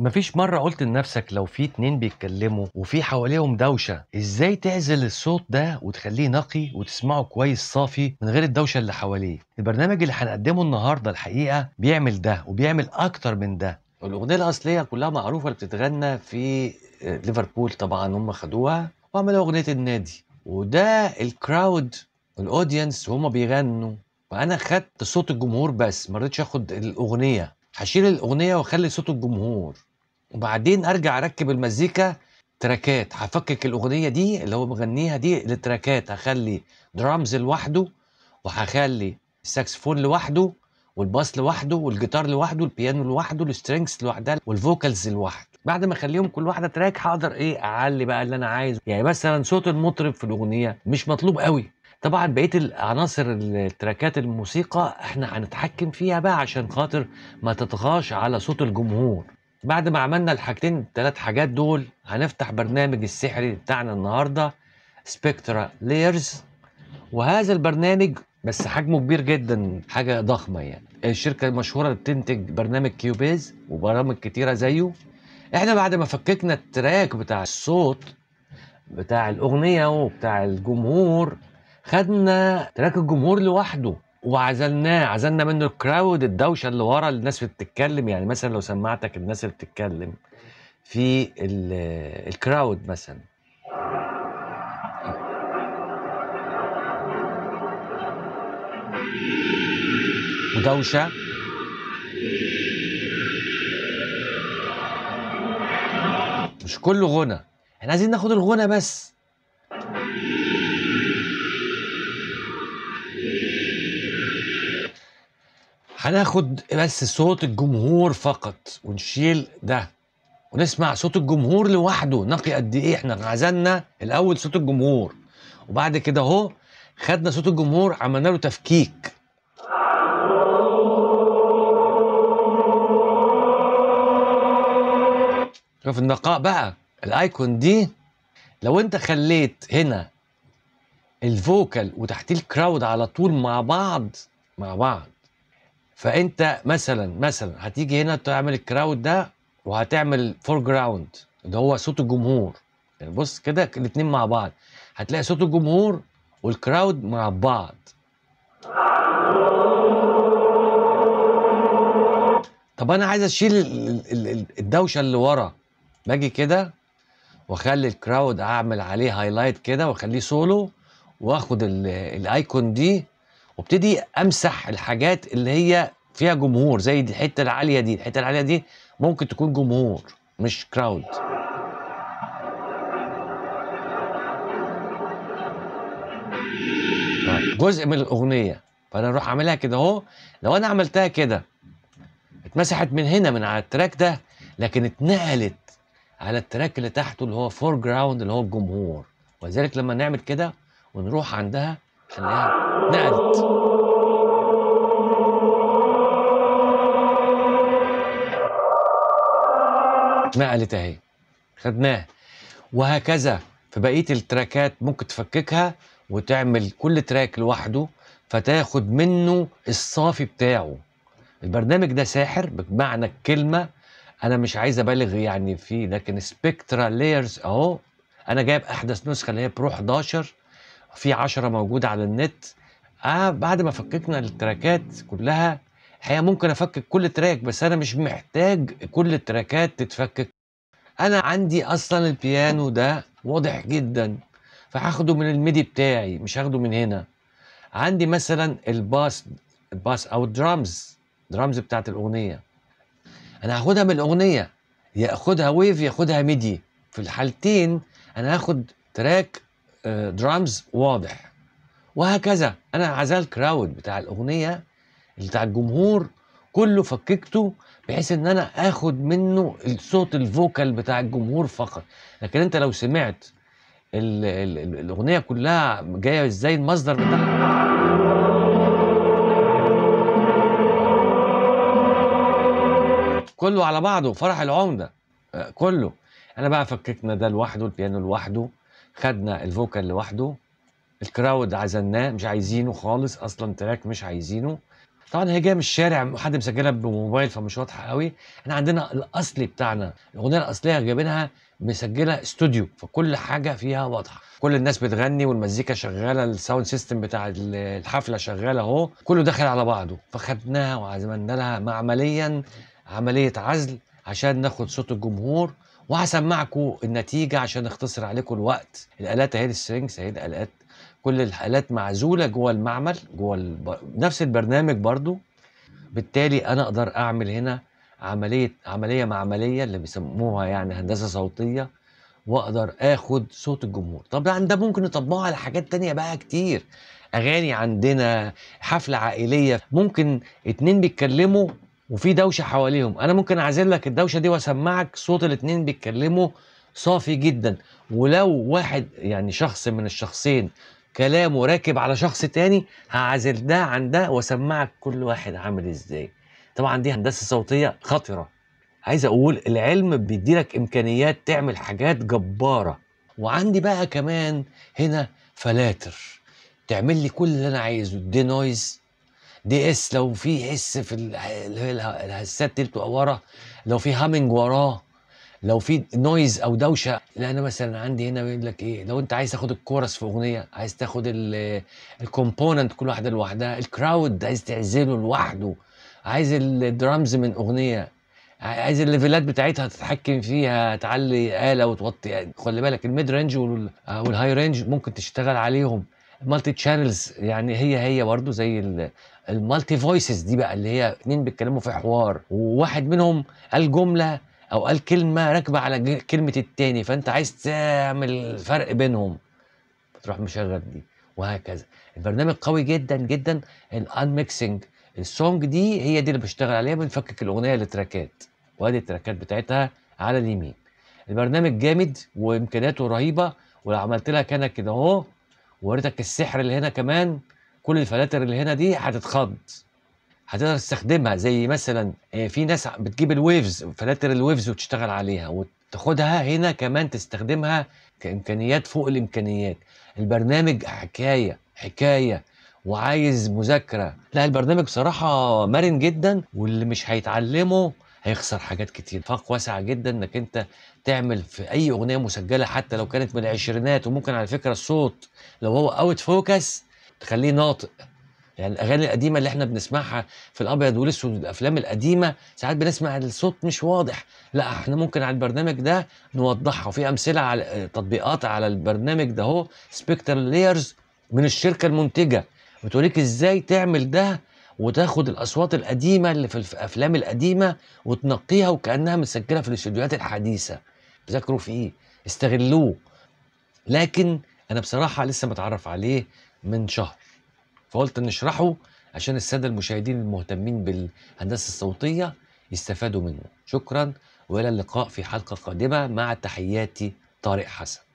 مفيش مرة قلت لنفسك لو في اتنين بيتكلموا وفي حواليهم دوشة ازاي تعزل الصوت ده وتخليه نقي وتسمعه كويس صافي من غير الدوشة اللي حواليه البرنامج اللي هنقدمه النهاردة الحقيقة بيعمل ده وبيعمل اكتر من ده الاغنية الاصلية كلها معروفة اللي بتتغنى في آه، ليفربول طبعا هم خدوها وعملوا اغنية النادي وده الكراود الاودينس وهم بيغنوا فانا خدت صوت الجمهور بس ما رضيتش اخد الاغنيه هشيل الاغنيه واخلي صوت الجمهور وبعدين ارجع اركب المزيكا تراكات هفكك الاغنيه دي اللي هو مغنيها دي لتراكات هخلي درامز لوحده وهخلي الساكسفون لوحده والباس لوحده والجيتار لوحده والبيانو لوحده والسترينجز لوحدها والفوكالز لوحده بعد ما اخليهم كل واحده تراك هقدر ايه اعلي بقى اللي انا عايزه يعني مثلا صوت المطرب في الاغنيه مش مطلوب قوي طبعا بقيه العناصر التراكات الموسيقى احنا هنتحكم فيها بقى عشان خاطر ما تطغاش على صوت الجمهور بعد ما عملنا الحاجتين التلات حاجات دول هنفتح برنامج السحري بتاعنا النهارده سبكترا ليرز وهذا البرنامج بس حجمه كبير جدا حاجه ضخمه يعني الشركه المشهوره اللي بتنتج برنامج كيوبيز وبرامج كتيره زيه احنا بعد ما فككنا التراك بتاع الصوت بتاع الاغنيه وبتاع الجمهور خدنا تراك الجمهور لوحده وعزلناه عزلنا منه الكراود الدوشه اللي ورا الناس اللي بتتكلم يعني مثلا لو سمعتك الناس اللي بتتكلم في الكراود مثلا ودوشه مش كله غنى احنا عايزين ناخد الغنى بس هناخد بس صوت الجمهور فقط ونشيل ده ونسمع صوت الجمهور لوحده نقي قد ايه احنا عزلنا الاول صوت الجمهور وبعد كده اهو خدنا صوت الجمهور عملنا له تفكيك شوف النقاء بقى الايكون دي لو انت خليت هنا الفوكال وتحتيه الكراود على طول مع بعض مع بعض فانت مثلا مثلا هتيجي هنا تعمل الكراود ده وهتعمل فور جراوند اللي هو صوت الجمهور يعني بص كده الاثنين مع بعض هتلاقي صوت الجمهور والكراود مع بعض طب انا عايز اشيل الدوشه اللي ورا باجي كده واخلي الكراود اعمل عليه هايلايت كده واخليه سولو واخد الايكون دي وابتدي امسح الحاجات اللي هي فيها جمهور زي دي الحته العاليه دي الحته العاليه دي ممكن تكون جمهور مش كراود طيب، جزء من الاغنيه فانا اروح اعملها كده اهو لو انا عملتها كده اتمسحت من هنا من على التراك ده لكن اتنقلت على التراك اللي تحته اللي هو فور جراوند اللي هو الجمهور ولذلك لما نعمل كده ونروح عندها خليها نقلت نقلت اهي خدناها وهكذا في بقيه التراكات ممكن تفككها وتعمل كل تراك لوحده فتاخد منه الصافي بتاعه البرنامج ده ساحر بمعنى الكلمه انا مش عايز ابالغ يعني فيه لكن سبكترا لايرز اهو انا جايب احدث نسخه اللي هي برو 11 في عشرة موجودة على النت آه بعد ما فككنا التراكات كلها الحقيقة ممكن أفكك كل تراك بس أنا مش محتاج كل التراكات تتفكك أنا عندي أصلا البيانو ده واضح جدا فهاخده من الميدي بتاعي مش هاخده من هنا عندي مثلا الباس الباس أو الدرامز درامز بتاعت الأغنية أنا هاخدها من الأغنية ياخدها ويف ياخدها ميدي في الحالتين أنا هاخد تراك درامز آه، واضح وهكذا انا عزال كراود بتاع الاغنيه بتاع الجمهور كله فككته بحيث ان انا اخد منه الصوت الفوكال بتاع الجمهور فقط لكن انت لو سمعت الـ الـ الـ الاغنيه كلها جايه ازاي المصدر بتاعها كله على بعضه فرح العمده آه، كله انا بقى فككنا ده لوحده البيانو لوحده خدنا الفوكال لوحده الكراود عزلناه مش عايزينه خالص اصلا تراك مش عايزينه طبعا هي جايه من الشارع حد مسجلها بموبايل فمش واضحه قوي احنا عندنا الاصلي بتاعنا الاغنيه الاصليه جايبينها مسجله استوديو فكل حاجه فيها واضحه كل الناس بتغني والمزيكا شغاله الساوند سيستم بتاع الحفله شغاله اهو كله داخل على بعضه فخدناها وعملنا لها معمليا عمليه عزل عشان ناخد صوت الجمهور وهسمعكم النتيجه عشان اختصر عليكم الوقت الالات اهي السترينجز اهي الالات كل الالات معزوله جوه المعمل جوه الب... نفس البرنامج برضو بالتالي انا اقدر اعمل هنا عمليه عمليه معمليه اللي بيسموها يعني هندسه صوتيه واقدر اخد صوت الجمهور طبعا ده ممكن نطبقه على حاجات تانية بقى كتير اغاني عندنا حفله عائليه ممكن اتنين بيتكلموا وفي دوشه حواليهم انا ممكن اعزل لك الدوشه دي واسمعك صوت الاتنين بيتكلموا صافي جدا ولو واحد يعني شخص من الشخصين كلامه راكب على شخص تاني هعزل ده عن ده واسمعك كل واحد عامل ازاي طبعا دي هندسه صوتيه خطره عايز اقول العلم بيديلك امكانيات تعمل حاجات جباره وعندي بقى كمان هنا فلاتر تعمل لي كل اللي انا عايزه دي نويز دي اس لو في حس في الهسات دي بتبقى ورا لو في هامنج وراه لو في نويز او دوشه لا انا مثلا عندي هنا بيقول لك ايه لو انت عايز تاخد الكورس في اغنيه عايز تاخد الكومبوننت كل واحده لوحدها الكراود عايز تعزله لوحده عايز الدرامز من اغنيه عايز الليفلات بتاعتها تتحكم فيها تعلي آلة وتوطي خلي بالك الميد رينج والهاي رينج ممكن تشتغل عليهم المالتي تشانلز يعني هي هي برضه زي المالتي فويسز دي بقى اللي هي اتنين بيتكلموا في حوار وواحد منهم قال جمله او قال كلمه راكبه على كلمه التاني فانت عايز تعمل فرق بينهم بتروح مشغل دي وهكذا البرنامج قوي جدا جدا الان ميكسنج السونج دي هي دي اللي بشتغل عليها بنفكك الاغنيه لتراكات وادي التراكات بتاعتها على اليمين البرنامج جامد وامكانياته رهيبه ولو عملت لها كانك كده اهو ووريتك السحر اللي هنا كمان كل الفلاتر اللي هنا دي هتتخض هتقدر تستخدمها زي مثلا آه، في ناس بتجيب الويفز فلاتر الويفز وتشتغل عليها وتاخدها هنا كمان تستخدمها كامكانيات فوق الامكانيات البرنامج حكايه حكايه وعايز مذاكره لا البرنامج بصراحه مرن جدا واللي مش هيتعلمه هيخسر حاجات كتير نطاق واسع جدا انك انت تعمل في اي اغنيه مسجله حتى لو كانت من العشرينات وممكن على فكره الصوت لو هو اوت فوكس تخليه ناطق يعني الاغاني القديمه اللي احنا بنسمعها في الابيض والاسود الافلام القديمه ساعات بنسمع الصوت مش واضح لا احنا ممكن على البرنامج ده نوضحها وفي امثله على تطبيقات على البرنامج ده هو سبيكتر لايرز من الشركه المنتجه بتوريك ازاي تعمل ده وتاخد الاصوات القديمه اللي في الافلام القديمه وتنقيها وكانها مسجله في الاستوديوهات الحديثه ذاكروا في ايه استغلوه لكن انا بصراحه لسه متعرف عليه من شهر فقلت نشرحه عشان الساده المشاهدين المهتمين بالهندسه الصوتيه يستفادوا منه شكرا والى اللقاء في حلقه قادمه مع تحياتي طارق حسن